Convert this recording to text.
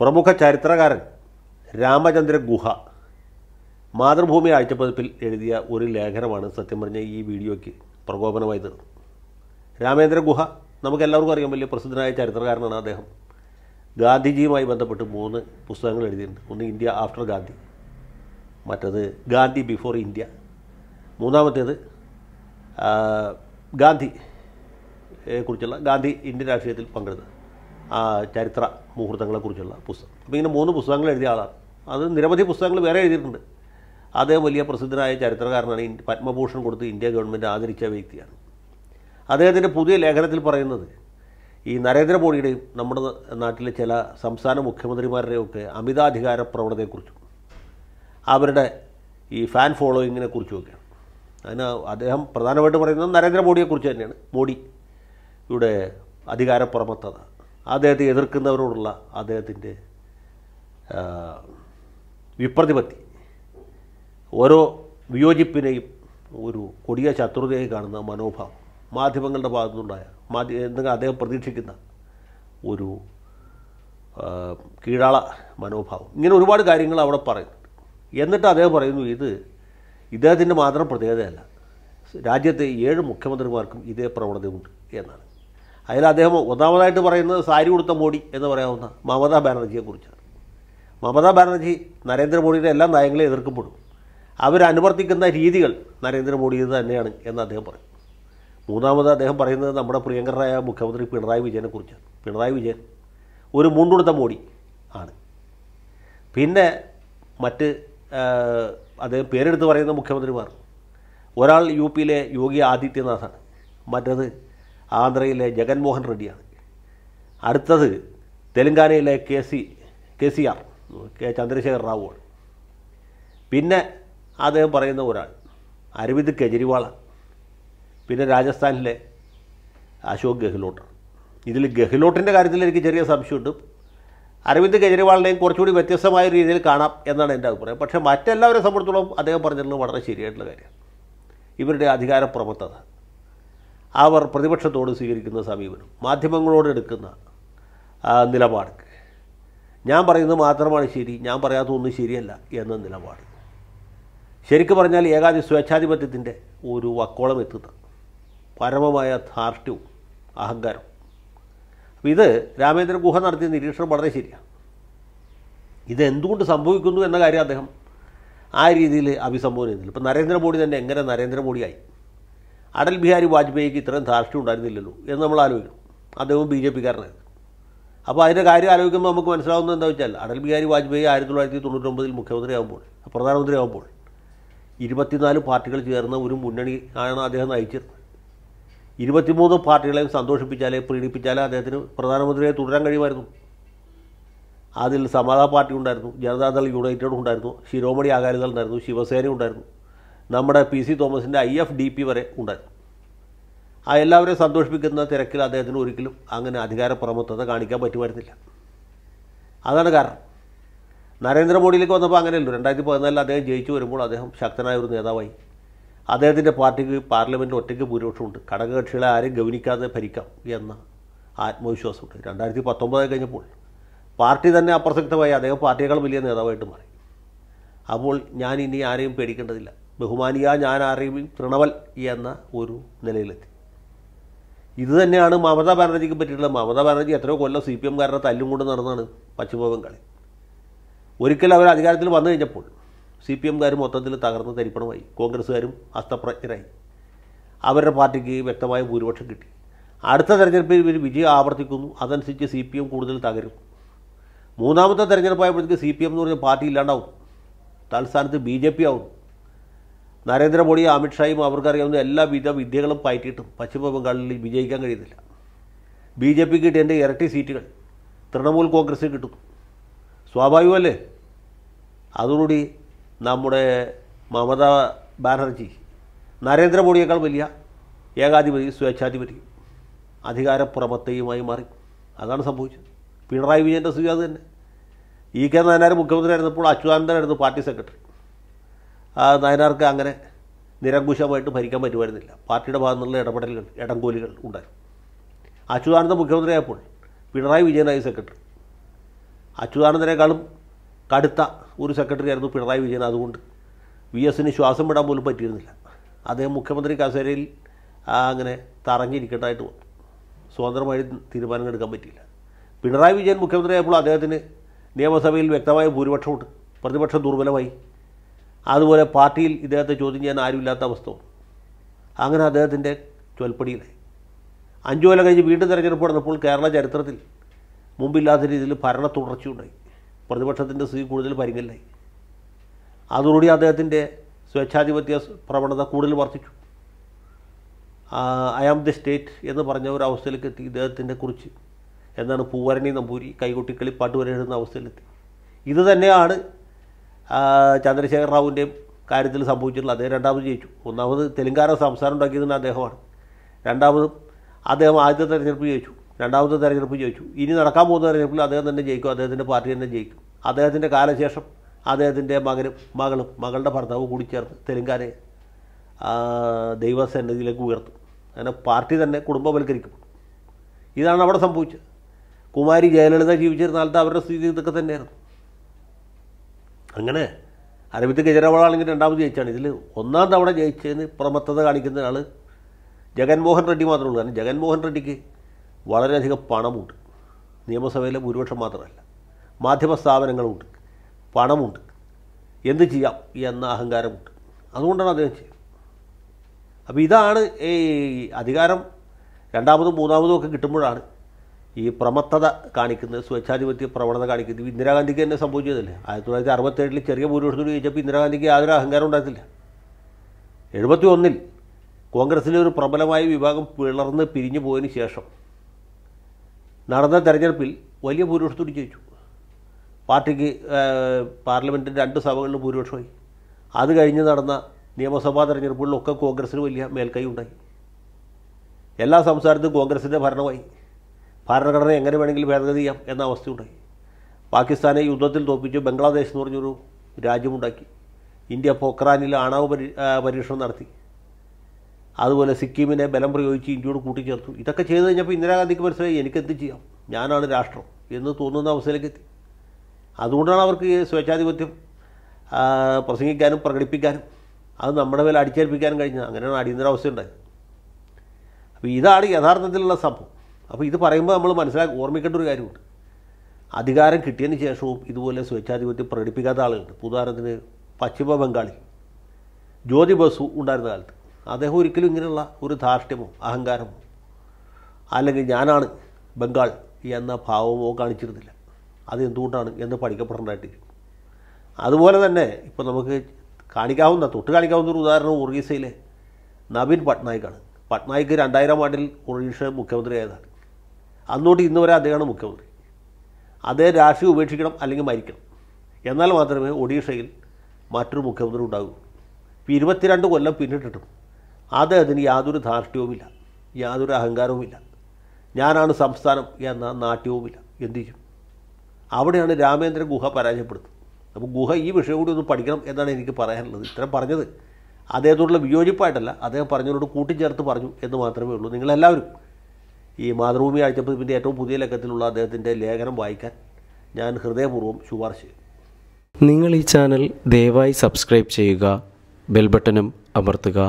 പ്രമുഖ ചരിത്രകാരൻ രാമചന്ദ്ര ഗുഹ മാതൃഭൂമി ആഴ്ചപ്പതിപ്പിൽ എഴുതിയ ഒരു ലേഖനമാണ് സത്യം പറഞ്ഞ ഈ വീഡിയോയ്ക്ക് പ്രകോപനമായി തീർന്നു രാമേന്ദ്ര ഗുഹ നമുക്കെല്ലാവർക്കും അറിയാൻ വലിയ പ്രസിദ്ധനായ ചരിത്രകാരനാണ് അദ്ദേഹം ഗാന്ധിജിയുമായി ബന്ധപ്പെട്ട് മൂന്ന് പുസ്തകങ്ങൾ എഴുതിയിട്ടുണ്ട് ഒന്ന് ഇന്ത്യ ആഫ്റ്റർ ഗാന്ധി മറ്റത് ഗാന്ധി ബിഫോർ ഇന്ത്യ മൂന്നാമത്തേത് ഗാന്ധി കുറിച്ചുള്ള ഗാന്ധി ഇന്ത്യൻ രാഷ്ട്രീയത്തിൽ പങ്കെടുത്തത് ചരിത്ര മുഹൂർത്തങ്ങളെക്കുറിച്ചുള്ള പുസ്തകം അപ്പോൾ ഇങ്ങനെ മൂന്ന് പുസ്തകങ്ങൾ എഴുതിയ ആളാണ് അത് നിരവധി പുസ്തകങ്ങൾ വേറെ എഴുതിയിട്ടുണ്ട് അദ്ദേഹം വലിയ പ്രസിദ്ധനായ ചരിത്രകാരനാണ് പത്മഭൂഷൺ കൊടുത്ത് ഇന്ത്യ ഗവൺമെൻറ് ആദരിച്ച വ്യക്തിയാണ് അദ്ദേഹത്തിൻ്റെ പുതിയ ലേഖനത്തിൽ പറയുന്നത് ഈ നരേന്ദ്രമോദിയുടെയും നമ്മുടെ നാട്ടിലെ ചില സംസ്ഥാന മുഖ്യമന്ത്രിമാരുടെയും ഒക്കെ അമിതാധികാര പ്രവണതയെക്കുറിച്ചും അവരുടെ ഈ ഫാൻ ഫോളോയിങ്ങിനെ കുറിച്ചുമൊക്കെയാണ് അതിന് അദ്ദേഹം പ്രധാനമായിട്ട് പറയുന്നത് നരേന്ദ്രമോദിയെക്കുറിച്ച് തന്നെയാണ് മോഡിയുടെ അധികാരപ്രമത്തത അദ്ദേഹത്തെ എതിർക്കുന്നവരോടുള്ള അദ്ദേഹത്തിൻ്റെ വിപ്രതിപത്തി ഓരോ വിയോജിപ്പിനെയും ഒരു കൊടിയ ശത്രുതയായി കാണുന്ന മനോഭാവം മാധ്യമങ്ങളുടെ ഭാഗത്തുനിന്നുണ്ടായ മാധ്യ എന്തെങ്കിലും അദ്ദേഹം പ്രതീക്ഷിക്കുന്ന ഒരു കീഴാള മനോഭാവം ഇങ്ങനെ ഒരുപാട് കാര്യങ്ങൾ അവിടെ പറയുന്നുണ്ട് എന്നിട്ട് അദ്ദേഹം പറയുന്നു ഇത് ഇദ്ദേഹത്തിൻ്റെ മാത്രം പ്രത്യേകതയല്ല രാജ്യത്തെ ഏഴ് മുഖ്യമന്ത്രിമാർക്കും ഇതേ പ്രവണതയുണ്ട് എന്നാണ് അതിൽ അദ്ദേഹം ഒന്നാമതായിട്ട് പറയുന്നത് സാരി കൊടുത്ത മോഡി എന്ന് പറയാവുന്ന മമതാ ബാനർജിയെക്കുറിച്ചാണ് മമതാ ബാനർജി നരേന്ദ്രമോദിയുടെ എല്ലാ നയങ്ങളെ എതിർക്കുമ്പോഴും അവരനുവർത്തിക്കുന്ന രീതികൾ നരേന്ദ്രമോദി തന്നെയാണ് എന്ന് അദ്ദേഹം പറയും മൂന്നാമത് അദ്ദേഹം പറയുന്നത് നമ്മുടെ പ്രിയങ്കരായ മുഖ്യമന്ത്രി പിണറായി വിജയനെക്കുറിച്ചാണ് പിണറായി വിജയൻ ഒരു മുണ്ടുടുത്ത മോഡി ആണ് പിന്നെ മറ്റ് അദ്ദേഹം പേരെടുത്ത് പറയുന്ന മുഖ്യമന്ത്രിമാർ ഒരാൾ യു പിയിലെ യോഗി ആദിത്യനാഥാണ് മറ്റത് ആന്ധ്രയിലെ ജഗൻമോഹൻ റെഡ്ഡിയാണ് അടുത്തത് തെലങ്കാനയിലെ K C K C R K Chandrashekar Rao പിന്നെ അദ്ദേഹം പറയുന്ന ഒരാൾ അരവിന്ദ് കെജ്രിവാളാണ് പിന്നെ രാജസ്ഥാനിലെ അശോക് ഗെഹ്ലോട്ടാണ് ഇതിൽ ഗെഹ്ലോട്ടിൻ്റെ കാര്യത്തിൽ എനിക്ക് ചെറിയ സംശയമുണ്ട് അരവിന്ദ് കെജ്രിവാളിനെയും കുറച്ചുകൂടി വ്യത്യസ്തമായ രീതിയിൽ കാണാം എന്നാണ് എൻ്റെ അഭിപ്രായം പക്ഷേ മറ്റെല്ലാവരെ സംബന്ധിച്ചിടത്തോളം അദ്ദേഹം പറഞ്ഞിട്ടുള്ളത് വളരെ ശരിയായിട്ടുള്ള കാര്യമാണ് ഇവരുടെ അധികാര പ്രമത്തത അവർ പ്രതിപക്ഷത്തോട് സ്വീകരിക്കുന്ന സമീപനം മാധ്യമങ്ങളോട് എടുക്കുന്ന നിലപാട് ഞാൻ പറയുന്നത് മാത്രമാണ് ശരി ഞാൻ പറയാത്ത ഒന്നും ശരിയല്ല എന്ന നിലപാട് ശരിക്ക് പറഞ്ഞാൽ ഏകാധി സ്വേച്ഛാധിപത്യത്തിൻ്റെ ഒരു വക്കോളം എത്തുന്ന പരമമായ ധാർഷ്ട്യവും അഹങ്കാരം അപ്പം ഇത് രാമേന്ദ്ര ഗുഹ നടത്തിയ നിരീക്ഷണം വളരെ ശരിയാണ് ഇതെന്തുകൊണ്ട് സംഭവിക്കുന്നു എന്ന കാര്യം അദ്ദേഹം ആ രീതിയിൽ അഭിസംബോധന ചെയ്തില്ല ഇപ്പം നരേന്ദ്രമോദി തന്നെ എങ്ങനെ നരേന്ദ്രമോദിയായി അടൽ ബിഹാരി വാജ്പേയിക്ക് ഇത്രയും ധാർഷ്ട്യം ഉണ്ടായിരുന്നില്ലല്ലോ എന്ന് നമ്മൾ ആലോചിക്കണം അദ്ദേഹം ബി ജെ കാരനായിരുന്നു അപ്പോൾ അതിൻ്റെ കാര്യം ആലോചിക്കുമ്പോൾ നമുക്ക് മനസ്സിലാവുന്നത് എന്താ വെച്ചാൽ അടൽ ബിഹാരി വാജ്പേയി ആയിരത്തി തൊള്ളായിരത്തി തൊണ്ണൂറ്റൊമ്പതിൽ മുഖ്യമന്ത്രിയാകുമ്പോൾ പ്രധാനമന്ത്രിയാകുമ്പോൾ ഇരുപത്തിനാല് പാർട്ടികൾ ചേർന്ന ഒരു മുന്നണി ആണ് അദ്ദേഹം നയിച്ചത് ഇരുപത്തിമൂന്ന് പാർട്ടികളെയും സന്തോഷിപ്പിച്ചാലേ പ്രീണിപ്പിച്ചാലേ അദ്ദേഹത്തിന് പ്രധാനമന്ത്രിയെ തുടരാൻ കഴിയുമായിരുന്നു അതിൽ സമാധാന പാർട്ടി ഉണ്ടായിരുന്നു ജനതാദൾ യുണൈറ്റഡ് ഉണ്ടായിരുന്നു ശിരോമണി അകാലിദൾ ഉണ്ടായിരുന്നു ശിവസേന ഉണ്ടായിരുന്നു നമ്മുടെ പി സി തോമസിൻ്റെ ഐ എഫ് ഡി പി വരെ ഉണ്ടായി ആ എല്ലാവരെയും സന്തോഷിപ്പിക്കുന്ന തിരക്കിൽ അദ്ദേഹത്തിന് ഒരിക്കലും അങ്ങനെ അധികാരപ്രമത്വത കാണിക്കാൻ പറ്റുമായിരുന്നില്ല അതാണ് കാരണം നരേന്ദ്രമോദിയിലേക്ക് വന്നപ്പോൾ അങ്ങനെയല്ലോ രണ്ടായിരത്തി പതിനാലിൽ അദ്ദേഹം ജയിച്ചു വരുമ്പോൾ അദ്ദേഹം ശക്തനായ ഒരു നേതാവായി അദ്ദേഹത്തിൻ്റെ പാർട്ടിക്ക് പാർലമെൻറ്റിൽ ഒറ്റയ്ക്ക് ഭൂരിപക്ഷമുണ്ട് ഘടകകക്ഷികളെ ആരും ഗവനിക്കാതെ ഭരിക്കാം എന്ന ആത്മവിശ്വാസമുണ്ട് രണ്ടായിരത്തി പത്തൊമ്പതായി കഴിഞ്ഞപ്പോൾ പാർട്ടി തന്നെ അപ്രസക്തമായി അദ്ദേഹം പാർട്ടിയേക്കാൾ വലിയ നേതാവായിട്ട് മാറി അപ്പോൾ ഞാൻ ഇനി ആരെയും പേടിക്കേണ്ടതില്ല ബഹുമാനിക ഞാൻ അറിവ് തൃണവൽ എന്ന ഒരു നിലയിലെത്തി ഇത് തന്നെയാണ് മമതാ ബാനർജിക്ക് പറ്റിയിട്ടുള്ളത് മമതാ ബാനർജി എത്രയോ കൊല്ലം സി പി എംകാരുടെ തല്ലും കൊണ്ട് നടന്നാണ് കളി ഒരിക്കൽ അവർ അധികാരത്തിൽ വന്നു കഴിഞ്ഞപ്പോൾ സി പി എംകാർ മൊത്തത്തിൽ തകർന്ന് തരിപ്പണമായി കോൺഗ്രസ്സുകാരും അസ്തപ്രജ്ഞരായി അവരുടെ പാർട്ടിക്ക് വ്യക്തമായ ഭൂരിപക്ഷം കിട്ടി അടുത്ത തെരഞ്ഞെടുപ്പിൽ ഇവർ വിജയം ആവർത്തിക്കുന്നു അതനുസരിച്ച് സി പി എം കൂടുതൽ തകരും മൂന്നാമത്തെ തെരഞ്ഞെടുപ്പായപ്പോഴത്തേക്ക് സി പി എം എന്ന് പറഞ്ഞ പാർട്ടി ഇല്ലാണ്ടാവും തലസ്ഥാനത്ത് ബി ജെ പി ആവും നരേന്ദ്രമോദിയും അമിത്ഷായും അവർക്കറിയാവുന്ന എല്ലാവിധ വിദ്യകളും പയറ്റിയിട്ടും പശ്ചിമ ബംഗാളിൽ വിജയിക്കാൻ കഴിയുന്നില്ല ബി ജെ പിക്ക് എൻ്റെ ഇരട്ടി സീറ്റുകൾ തൃണമൂൽ കോൺഗ്രസ് കിട്ടും സ്വാഭാവികമല്ലേ അതോടുകൂടി നമ്മുടെ മമതാ ബാനർജി നരേന്ദ്രമോദിയേക്കാൾ വലിയ ഏകാധിപതി സ്വേച്ഛാധിപതി അധികാരപ്രമത്തയുമായി മാറി അതാണ് സംഭവിച്ചത് പിണറായി വിജയൻ്റെ സ്ഥിതി അത് തന്നെ ഇ കെ നായനാർ മുഖ്യമന്ത്രിയായിരുന്നപ്പോൾ അച്യുതാനന്ദനായിരുന്നു പാർട്ടി സെക്രട്ടറി ആ നയനാർക്ക് അങ്ങനെ നിരങ്കുശമായിട്ട് ഭരിക്കാൻ പറ്റുമായിരുന്നില്ല പാർട്ടിയുടെ ഭാഗത്തു നിന്നുള്ള ഇടപെടലുകൾ ഇടംകൂലികൾ ഉണ്ടായി അച്യുതാനന്ദ മുഖ്യമന്ത്രിയായപ്പോൾ പിണറായി വിജയനായി സെക്രട്ടറി അച്യുതാനന്ദനേക്കാളും കടുത്ത ഒരു സെക്രട്ടറി ആയിരുന്നു പിണറായി വിജയൻ അതുകൊണ്ട് വി എസിന് ശ്വാസം വിടാൻ പോലും പറ്റിയിരുന്നില്ല അദ്ദേഹം മുഖ്യമന്ത്രി കസേരയിൽ അങ്ങനെ തറങ്ങിയിരിക്കേണ്ടതായിട്ട് വന്നു സ്വതന്ത്രമായി തീരുമാനങ്ങൾ എടുക്കാൻ പറ്റിയില്ല പിണറായി വിജയൻ മുഖ്യമന്ത്രിയായപ്പോൾ അദ്ദേഹത്തിന് നിയമസഭയിൽ വ്യക്തമായ ഭൂരിപക്ഷമുണ്ട് പ്രതിപക്ഷം ദുർബലമായി അതുപോലെ പാർട്ടിയിൽ ഇദ്ദേഹത്തെ ചോദ്യം ചെയ്യാൻ ആരുമില്ലാത്ത അവസ്ഥ അങ്ങനെ അദ്ദേഹത്തിൻ്റെ ചൊൽപ്പടിയിലായി അഞ്ചു കൊല്ലം കഴിഞ്ഞ് വീണ്ടും തിരഞ്ഞെടുപ്പ് നടന്നപ്പോൾ കേരള ചരിത്രത്തിൽ മുമ്പില്ലാത്ത രീതിയിൽ ഭരണ തുടർച്ചയുണ്ടായി പ്രതിപക്ഷത്തിൻ്റെ സ്ഥിതി കൂടുതൽ പരിങ്ങലായി അതോടുകൂടി അദ്ദേഹത്തിൻ്റെ സ്വേച്ഛാധിപത്യ പ്രവണത കൂടുതൽ വർദ്ധിച്ചു ഐ ആം ദി സ്റ്റേറ്റ് എന്ന് പറഞ്ഞ ഒരു അവസ്ഥയിലേക്ക് എത്തി ഇദ്ദേഹത്തിൻ്റെ കുറിച്ച് എന്നാണ് പൂവരണി നമ്പൂരി കൈകൊട്ടിക്കളി പാട്ട് വരെ എഴുതുന്ന അവസ്ഥയിലെത്തി ഇത് തന്നെയാണ് ചന്ദ്രശേഖർ റാവുവിൻ്റെയും കാര്യത്തിൽ സംഭവിച്ചിട്ടുള്ളത് അദ്ദേഹം രണ്ടാമത് ജയിച്ചു ഒന്നാമത് തെലുങ്കാന സംസ്ഥാനം ഉണ്ടാക്കിയതിന് അദ്ദേഹമാണ് രണ്ടാമതും അദ്ദേഹം ആദ്യത്തെ തെരഞ്ഞെടുപ്പ് ജയിച്ചു രണ്ടാമത്തെ തെരഞ്ഞെടുപ്പ് ജയിച്ചു ഇനി നടക്കാൻ പോകുന്ന തെരഞ്ഞെടുപ്പിൽ അദ്ദേഹം തന്നെ ജയിക്കും അദ്ദേഹത്തിൻ്റെ പാർട്ടി തന്നെ ജയിക്കും അദ്ദേഹത്തിൻ്റെ കാലശേഷം അദ്ദേഹത്തിൻ്റെ മകനും മകളും മകളുടെ ഭർത്താവ് കൂടി ചേർത്ത് തെലുങ്കാനയെ ദൈവസന്നിധിയിലേക്ക് ഉയർത്തും അങ്ങനെ പാർട്ടി തന്നെ കുടുംബവൽക്കരിക്കും ഇതാണ് അവിടെ സംഭവിച്ചത് കുമാരി ജയലളിത ജീവിച്ചിരുന്ന അവരുടെ സ്ഥിതി ഇതൊക്കെ തന്നെയായിരുന്നു അങ്ങനെ അരവിന്ദ് കെജ്രിവാൾ ആണെങ്കിൽ രണ്ടാമത് ജയിച്ചാണ് ഇതിൽ ഒന്നാം തവണ ജയിച്ചതിന് പ്രമത്തത കാണിക്കുന്ന ആൾ ജഗൻമോഹൻ റെഡ്ഡി മാത്രമേ ഉള്ളൂ കാരണം ജഗൻമോഹൻ റെഡ്ഡിക്ക് വളരെയധികം പണമുണ്ട് നിയമസഭയിലെ ഭൂരിപക്ഷം മാത്രമല്ല മാധ്യമ സ്ഥാപനങ്ങളുമുണ്ട് പണമുണ്ട് എന്ത് ചെയ്യാം എന്ന അഹങ്കാരമുണ്ട് അതുകൊണ്ടാണ് അദ്ദേഹം ചെയ്യുന്നത് അപ്പോൾ ഇതാണ് ഈ അധികാരം രണ്ടാമതും മൂന്നാമതും ഒക്കെ കിട്ടുമ്പോഴാണ് ഈ പ്രമത്തത കാണിക്കുന്നത് സ്വേച്ഛാധിപത്യ പ്രവണത കാണിക്കുന്നത് ഇന്ദിരാഗാന്ധിക്ക് തന്നെ സംഭവിച്ചതല്ലേ ആയിരത്തി തൊള്ളായിരത്തി അറുപത്തേഴിൽ ചെറിയ ഭൂരിപക്ഷത്തോട് ചോദിച്ചപ്പോൾ ഇന്ദിരാഗാന്ധിക്ക് യാതൊരു അഹങ്കാരം ഉണ്ടായിരുന്നില്ല എഴുപത്തി ഒന്നിൽ കോൺഗ്രസിലെ ഒരു പ്രബലമായ വിഭാഗം പിളർന്ന് പിരിഞ്ഞു പോയതിന് ശേഷം നടന്ന തെരഞ്ഞെടുപ്പിൽ വലിയ ഭൂരിപക്ഷത്തോട് ജയിച്ചു പാർട്ടിക്ക് പാർലമെൻറ്റിൻ്റെ രണ്ട് സഭകളിൽ ഭൂരിപക്ഷമായി അത് കഴിഞ്ഞ് നടന്ന നിയമസഭാ തെരഞ്ഞെടുപ്പുകളിലൊക്കെ കോൺഗ്രസ്സിന് വലിയ മേൽക്കൈ ഉണ്ടായി എല്ലാ സംസ്ഥാനത്തും കോൺഗ്രസിൻ്റെ ഭരണമായി ഭരണഘടന എങ്ങനെ വേണമെങ്കിലും ഭേദഗതി ചെയ്യാം എന്ന അവസ്ഥയുണ്ടായി പാകിസ്ഥാനെ യുദ്ധത്തിൽ തോപ്പിച്ചു ബംഗ്ലാദേശ് എന്ന് പറഞ്ഞൊരു രാജ്യമുണ്ടാക്കി ഇന്ത്യ പൊക്രാനിൽ ആണവ പരി പരീക്ഷണം നടത്തി അതുപോലെ സിക്കിമിനെ ബലം പ്രയോഗിച്ച് ഇന്ത്യയോട് കൂട്ടിച്ചേർത്തു ഇതൊക്കെ ചെയ്ത് കഴിഞ്ഞപ്പോൾ ഇന്ദിരാഗാന്ധിക്ക് മനസ്സിലായി എനിക്കെന്ത് ചെയ്യാം ഞാനാണ് രാഷ്ട്രം എന്ന് തോന്നുന്ന അവസ്ഥയിലേക്ക് എത്തി അതുകൊണ്ടാണ് അവർക്ക് സ്വേച്ഛാധിപത്യം പ്രസംഗിക്കാനും പ്രകടിപ്പിക്കാനും അത് നമ്മുടെ മേലെ അടിച്ചേൽപ്പിക്കാനും കഴിഞ്ഞത് അങ്ങനെയാണ് അടിയന്തരാവസ്ഥ ഉണ്ടായത് അപ്പോൾ ഇതാണ് യഥാർത്ഥത്തിലുള്ള സംഭവം അപ്പോൾ ഇത് പറയുമ്പോൾ നമ്മൾ മനസ്സിലാക്കി ഓർമ്മിക്കേണ്ട ഒരു കാര്യമുണ്ട് അധികാരം കിട്ടിയതിന് ശേഷവും ഇതുപോലെ സ്വേച്ഛാധിപത്യം പ്രകടിപ്പിക്കാത്ത ആളുകളുണ്ട് ഉദാഹരണത്തിന് പശ്ചിമ ബംഗാളി ജ്യോതി ബസു ഉണ്ടായിരുന്ന കാലത്ത് അദ്ദേഹം ഒരിക്കലും ഇങ്ങനെയുള്ള ഒരു ധാർഷ്ട്യമോ അഹങ്കാരമോ അല്ലെങ്കിൽ ഞാനാണ് ബംഗാൾ എന്ന ഭാവമോ കാണിച്ചിരുന്നില്ല അത് എന്തുകൊണ്ടാണ് എന്ന് പഠിക്കപ്പെടേണ്ടതായിട്ടിരിക്കും അതുപോലെ തന്നെ ഇപ്പോൾ നമുക്ക് കാണിക്കാവുന്ന തൊട്ട് കാണിക്കാവുന്ന ഒരു ഉദാഹരണം ഒറീസയിലെ നവീൻ പട്നായിക്കാണ് പട്നായിക്ക് രണ്ടായിരം ആണ്ടിൽ ഒറീസ മുഖ്യമന്ത്രിയായതാണ് അന്നോട്ട് ഇന്ന് വരെ അദ്ദേഹമാണ് മുഖ്യമന്ത്രി അദ്ദേഹം രാഷ്ട്രീയം ഉപേക്ഷിക്കണം അല്ലെങ്കിൽ മരിക്കണം എന്നാൽ മാത്രമേ ഒഡീഷയിൽ മറ്റൊരു മുഖ്യമന്ത്രി ഉണ്ടാകൂ ഇപ്പോൾ ഇരുപത്തിരണ്ട് കൊല്ലം പിന്നിട്ടിട്ടും അദ്ദേഹത്തിന് യാതൊരു ധാർഷ്ട്യവുമില്ല യാതൊരു അഹങ്കാരവുമില്ല ഞാനാണ് സംസ്ഥാനം എന്ന നാട്യവുമില്ല എന്തു ചെയ്യും അവിടെയാണ് രാമേന്ദ്ര ഗുഹ പരാജയപ്പെടുത്തുന്നത് അപ്പോൾ ഗുഹ ഈ വിഷയം കൂടി ഒന്ന് പഠിക്കണം എന്നാണ് എനിക്ക് പറയാനുള്ളത് ഇത്രയും പറഞ്ഞത് അദ്ദേഹത്തോടുള്ള വിയോജിപ്പായിട്ടല്ല അദ്ദേഹം പറഞ്ഞതിനോട് കൂട്ടിച്ചേർത്ത് പറഞ്ഞു എന്ന് മാത്രമേ ഉള്ളൂ നിങ്ങളെല്ലാവരും ഈ മാതൃഭൂമി ആഴ്ചപ്പതിപ്പിൻ്റെ ഏറ്റവും പുതിയ ലക്കത്തിലുള്ള അദ്ദേഹത്തിൻ്റെ ലേഖനം വായിക്കാൻ ഞാൻ ഹൃദയപൂർവ്വം ശുപാർശ ചെയ്യും നിങ്ങൾ ഈ ചാനൽ ദയവായി സബ്സ്ക്രൈബ് ചെയ്യുക ബെൽബട്ടനും അമർത്തുക